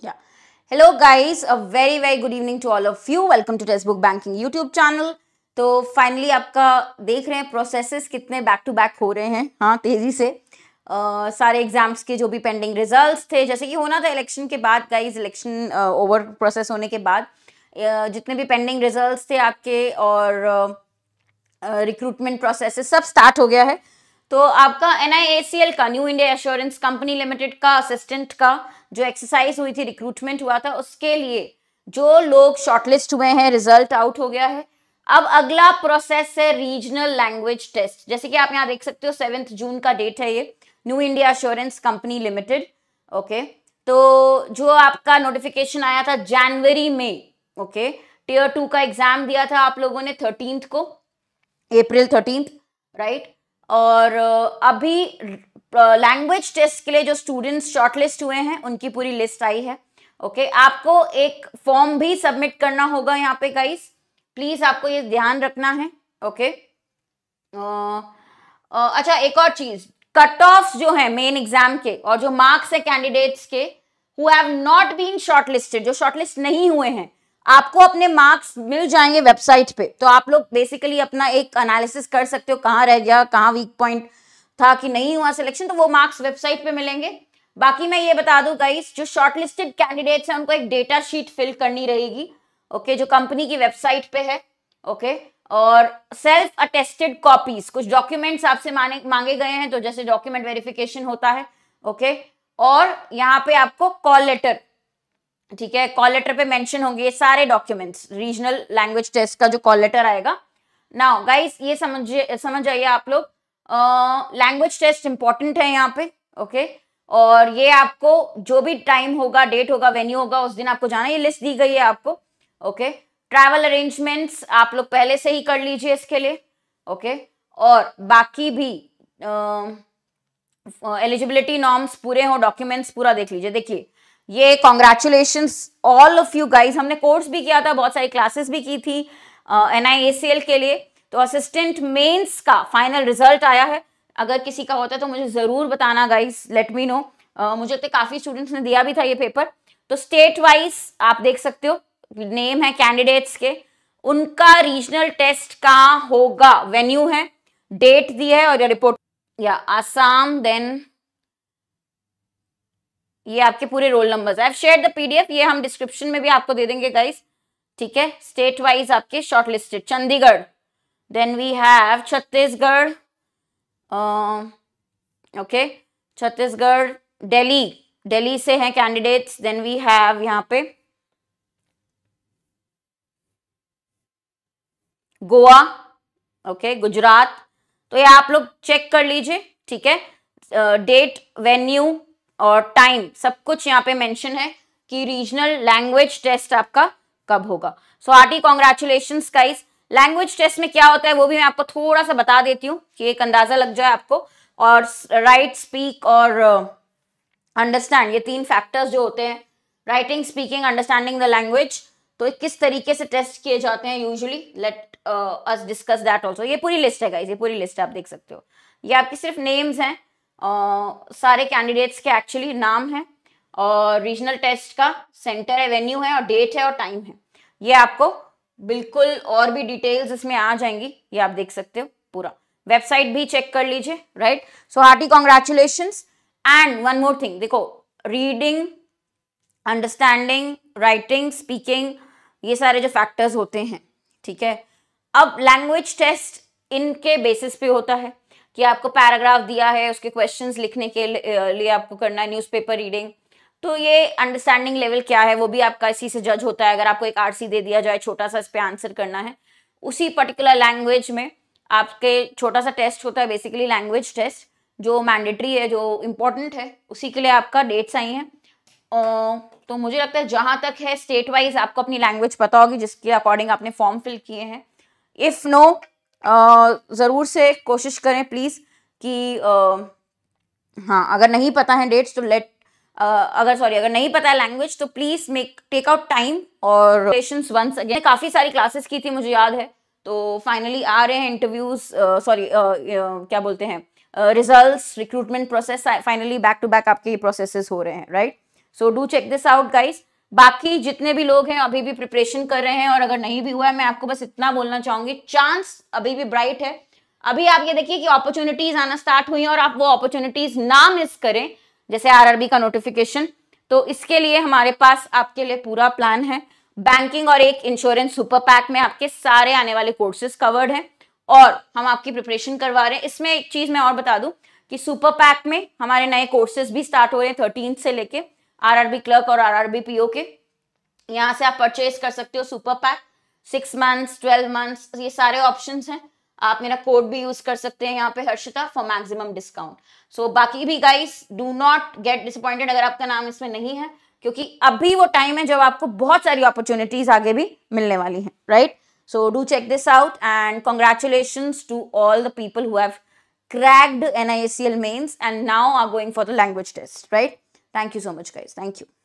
Yeah. Hello guys, a very very good evening to all of you. Welcome to Textbook Banking YouTube channel. तो finally आपका देख रहे हैं processes कितने back to back हो रहे हैं हाँ तेज़ी से Uh, सारे एग्जाम्स के जो भी पेंडिंग रिजल्ट्स थे जैसे कि होना था इलेक्शन के बाद गाइज इलेक्शन ओवर प्रोसेस होने के बाद uh, जितने भी पेंडिंग रिजल्ट्स थे आपके और रिक्रूटमेंट uh, प्रोसेस सब स्टार्ट हो गया है तो आपका एन का new India assurance company limited का असिस्टेंट का जो एक्सरसाइज हुई थी रिक्रूटमेंट हुआ था उसके लिए जो लोग शॉर्टलिस्ट हुए हैं रिजल्ट आउट हो गया है अब अगला प्रोसेस है रीजनल लैंग्वेज टेस्ट जैसे कि आप यहाँ देख सकते हो सेवेंथ जून का डेट है ये new India assurance company limited okay तो जो आपका नोटिफिकेशन आया था जनवरी में ओके टीयर टू का एग्जाम दिया था आप लोगों ने थर्टींथ को अप्रैल थर्टींथ राइट और अभी लैंग्वेज टेस्ट के लिए जो स्टूडेंट्स शॉर्टलिस्ट हुए हैं उनकी पूरी लिस्ट आई है ओके okay, आपको एक फॉर्म भी सबमिट करना होगा यहाँ पे गाइस प्लीज आपको ये ध्यान रखना है ओके okay? अच्छा एक और चीज कट ऑफ जो है मेन एग्जाम के और जो मार्क्स है कैंडिडेट्स के who have not been shortlisted जो शॉर्टलिस्ट नहीं हुए हैं आपको अपने मार्क्स मिल जाएंगे वेबसाइट पे तो आप लोग बेसिकली अपना एक एनालिसिस कर सकते हो कहाँ रह गया कहाँ वीक पॉइंट था कि नहीं हुआ सिलेक्शन तो वो मार्क्स वेबसाइट पे मिलेंगे बाकी मैं ये बता दूं गाइस जो शॉर्टलिस्टेड कैंडिडेट्स हैं उनको एक डेटा शीट फिल करनी रहेगी ओके जो कंपनी की वेबसाइट पे है ओके और सेल्फ अटेस्टेड कॉपीज कुछ डॉक्यूमेंट्स आपसे माने मांगे गए हैं तो जैसे डॉक्यूमेंट वेरिफिकेशन होता है ओके और यहाँ पे आपको कॉल लेटर ठीक है कॉल लेटर पे मेंशन होंगे ये सारे डॉक्यूमेंट्स रीजनल लैंग्वेज टेस्ट का जो कॉल लेटर आएगा नाउ गाइस ये समझिए समझ आइए आप लोग लैंग्वेज टेस्ट इंपॉर्टेंट है यहाँ पे ओके okay? और ये आपको जो भी टाइम होगा डेट होगा वेन्यू होगा उस दिन आपको जाना ये लिस्ट दी गई है आपको ओके ट्रैवल अरेंजमेंट्स आप लोग पहले से ही कर लीजिए इसके लिए ओके okay? और बाकी भी एलिजिबिलिटी नॉर्म्स पूरे हों डॉक्यूमेंट्स पूरा देख लीजिए देखिए ये congratulation all of you guys हमने कोर्स भी किया था बहुत सारी क्लासेस भी की थी एन आई के लिए तो असिस्टेंट मेन्स का फाइनल रिजल्ट आया है अगर किसी का होता है तो मुझे ज़रूर बताना गाइज लेट मी नो मुझे तो काफ़ी स्टूडेंट्स ने दिया भी था ये पेपर तो स्टेट वाइज आप देख सकते हो नेम है कैंडिडेट्स के उनका रीजनल टेस्ट कहाँ होगा वेन्यू है डेट दी है और रिपोर्ट या आसाम देन ये आपके पूरे role numbers I share the PDF ये हम डिस्क्रिप्शन में भी आपको दे देंगे गाइस ठीक है स्टेट वाइज आपके short listed Chandigarh then we have Chhattisgarh okay Chhattisgarh Delhi Delhi से हैं कैंडिडेट्स देन वी हैव यहाँ पे गोवा ओके okay, गुजरात तो ये आप लोग चेक कर लीजिए ठीक है डेट uh, वेन्यू और टाइम सब कुछ यहाँ पे मेंशन है कि रीजनल लैंग्वेज टेस्ट आपका कब होगा सो आटी कॉन्ग्रेचुलेशन गाइस लैंग्वेज टेस्ट में क्या होता है वो भी मैं आपको थोड़ा सा बता देती हूँ कि एक अंदाजा लग जाए आपको और राइट स्पीक और अंडरस्टैंड uh, ये तीन फैक्टर्स जो होते हैं writing speaking understanding the language तो किस तरीके से टेस्ट किए जाते हैं usually let us discuss that also ये पूरी लिस्ट है गाइज ये पूरी लिस्ट आप देख सकते हो ये आपकी सिर्फ नेम्स हैं सारे कैंडिडेट्स के एक्चुअली नाम है और रीजनल टेस्ट का सेंटर है वेन्यू है और डेट है और टाइम है ये आपको बिल्कुल और भी डिटेल्स इसमें आ जाएंगी ये आप देख सकते हो पूरा वेबसाइट भी चेक कर लीजिए right so hearty congratulation and one more thing देखो रीडिंग अंडरस्टैंडिंग राइटिंग स्पीकिंग ये सारे जो फैक्टर्स होते हैं ठीक है अब लैंग्वेज टेस्ट इनके बेसिस पे होता है कि आपको पैराग्राफ दिया है उसके क्वेश्चंस लिखने के लिए आपको करना है न्यूज़पेपर रीडिंग तो ये अंडरस्टैंडिंग लेवल क्या है वो भी आपका इसी से जज होता है अगर आपको एक आरसी दे दिया जाए छोटा सा इस पर आंसर करना है उसी पर्टिकुलर लैंग्वेज में आपके छोटा सा टेस्ट होता है बेसिकली लैंग्वेज टेस्ट जो मैंडेटरी है जो इम्पोर्टेंट है उसी के लिए आपका डेट्स आई हैं तो मुझे लगता है जहाँ तक है स्टेट वाइज आपको अपनी लैंग्वेज पता होगी जिसके अकॉर्डिंग आपने फॉर्म फिल किए हैं इफ़ नो ज़रूर से कोशिश करें प्लीज़ कि हाँ अगर नहीं पता है डेट्स तो लेट Uh, अगर सॉरी अगर नहीं पता है लैंग्वेज तो please make take out time और पेशेंस वंस अगेन काफी सारी क्लासेस की थी मुझे याद है तो फाइनली आ रहे हैं इंटरव्यूज सॉरी क्या बोलते हैं results recruitment process finally back to back आपके प्रोसेसेस हो रहे हैं right so do check this out guys बाकी जितने भी लोग हैं अभी भी प्रिपरेशन कर रहे हैं और अगर नहीं भी हुआ है मैं आपको बस इतना बोलना चाहूंगी चांस अभी भी ब्राइट है अभी आप ये देखिए कि अपॉर्चुनिटीज आना स्टार्ट हुई है और आप वो अपॉर्चुनिटीज ना मिस करें जैसे आरआरबी का नोटिफिकेशन तो इसके लिए हमारे पास आपके लिए पूरा प्लान है बैंकिंग और एक इंश्योरेंस सुपर पैक में आपके सारे आने वाले कोर्सेज कवर्ड हैं और हम आपकी प्रिपरेशन करवा रहे हैं इसमें एक चीज मैं और बता दूं कि सुपर पैक में हमारे नए कोर्सेज भी स्टार्ट हो रहे हैं थर्टीन से लेके आरआरबी क्लर्क और आरआरबी पीओ के यहाँ से आप परचेज कर सकते हो super pack six months twelve months ये सारे ऑप्शन हैं आप मेरा कोड भी यूज कर सकते हैं यहाँ पे Harshita for maximum discount so बाकी भी guys do not get disappointed अगर आपका नाम इसमें नहीं है क्योंकि अभी वो टाइम है जब आपको बहुत सारी अपॉर्चुनिटीज आगे भी मिलने वाली हैं right so do check this out and congratulation to all the people who have cracked N I S C L mains and now are going language test right Thank you so much guys. Thank you.